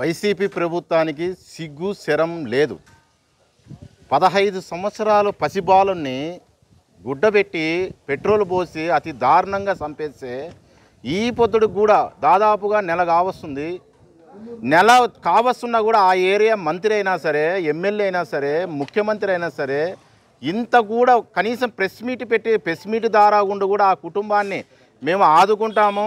YCP ప్రభుత్వానికి సిగ్గు శరం లేదు పదహైదు సంవత్సరాలు పసిబాలుని గుడ్డబెట్టి పెట్రోల్ పోసి అతి దారుణంగా చంపేస్తే ఈ పొద్దుడు కూడా దాదాపుగా నెల కావస్తుంది నెల కావస్తున్నా కూడా ఆ ఏరియా మంత్రి అయినా సరే ఎమ్మెల్యే అయినా సరే ముఖ్యమంత్రి అయినా సరే ఇంత కూడా కనీసం ప్రెస్ మీట్ పెట్టి ప్రెస్ మీట్ ద్వారా కూడా ఆ కుటుంబాన్ని మేము ఆదుకుంటాము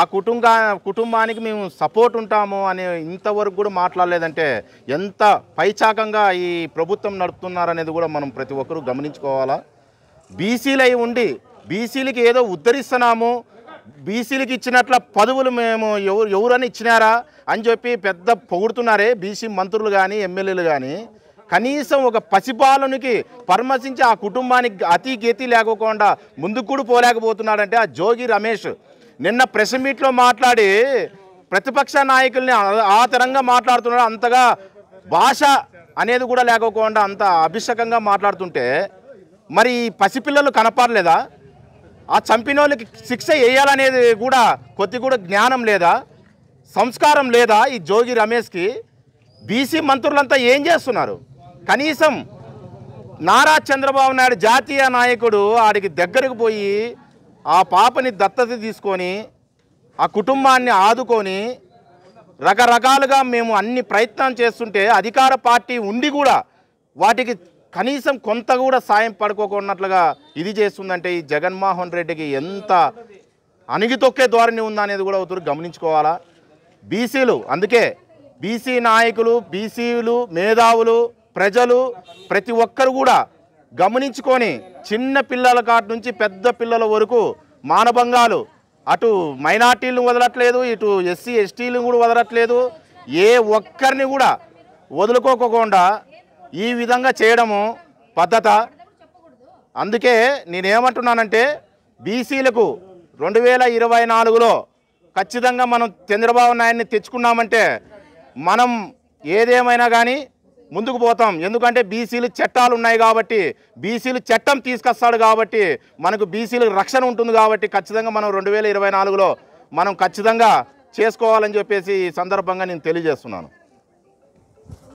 ఆ కుటుంబ కుటుంబానికి మేము సపోర్ట్ ఉంటాము అని ఇంతవరకు కూడా మాట్లాడలేదంటే ఎంత పైచాకంగా ఈ ప్రభుత్వం నడుపుతున్నారనేది కూడా మనం ప్రతి ఒక్కరూ గమనించుకోవాలా బీసీలై ఉండి బీసీలకి ఏదో ఉద్ధరిస్తున్నాము బీసీలకి ఇచ్చినట్ల పదవులు మేము ఎవరు ఎవరని ఇచ్చినారా అని చెప్పి పెద్ద పొగుడుతున్నారే బీసీ మంత్రులు కానీ ఎమ్మెల్యేలు కానీ కనీసం ఒక పసిపాలనికి పరమశించి ఆ కుటుంబానికి అతి గతి లేకోకుండా ముందుకు కూడా పోలేకపోతున్నాడంటే ఆ జోగి రమేష్ నిన్న ప్రెస్ మీట్లో మాట్లాడి ప్రతిపక్ష నాయకుల్ని ఆ తరంగా మాట్లాడుతున్నారు అంతగా భాష అనేది కూడా లేకోకుండా అంత అభిషకంగా మాట్లాడుతుంటే మరి పసిపిల్లలు కనపడలేదా ఆ చంపిన శిక్ష వేయాలనేది కూడా కొద్ది కూడా జ్ఞానం లేదా సంస్కారం లేదా ఈ జోగి రమేష్కి బీసీ మంత్రులంతా ఏం చేస్తున్నారు కనీసం నారా చంద్రబాబు నాయుడు జాతీయ నాయకుడు ఆడికి దగ్గరకు పోయి ఆ పాపని దత్తత తీసుకొని ఆ కుటుంబాన్ని ఆదుకొని రకరకాలుగా మేము అన్ని ప్రయత్నం చేస్తుంటే అధికార పార్టీ ఉండి కూడా వాటికి కనీసం కొంత కూడా సాయం పడుకోకున్నట్లుగా ఇది చేస్తుందంటే ఈ జగన్మోహన్ రెడ్డికి ఎంత అణిగితొక్కే ధోరణి ఉందనేది కూడా ఒకరు గమనించుకోవాలా బీసీలు అందుకే బీసీ నాయకులు బీసీలు మేధావులు ప్రజలు ప్రతి ఒక్కరు కూడా గమనించుకొని చిన్న పిల్లల కాటి నుంచి పెద్ద పిల్లల వరకు మానభంగాలు అటు మైనార్టీలను వదలట్లేదు ఇటు ఎస్సీ ఎస్టీలను కూడా వదలట్లేదు ఏ ఒక్కరిని కూడా వదులుకోకుండా ఈ విధంగా చేయడము పద్ధత అందుకే నేనేమంటున్నానంటే బీసీలకు రెండు వేల ఇరవై నాలుగులో ఖచ్చితంగా మనం చంద్రబాబు నాయుడిని తెచ్చుకున్నామంటే మనం ఏదేమైనా కానీ ముందుకు పోతాం ఎందుకంటే బీసీలు చట్టాలు ఉన్నాయి కాబట్టి బీసీలు చట్టం తీసుకొస్తాడు కాబట్టి మనకు బీసీలు రక్షణ ఉంటుంది కాబట్టి ఖచ్చితంగా మనం రెండు వేల ఇరవై నాలుగులో మనం ఖచ్చితంగా చేసుకోవాలని చెప్పేసి ఈ సందర్భంగా నేను తెలియజేస్తున్నాను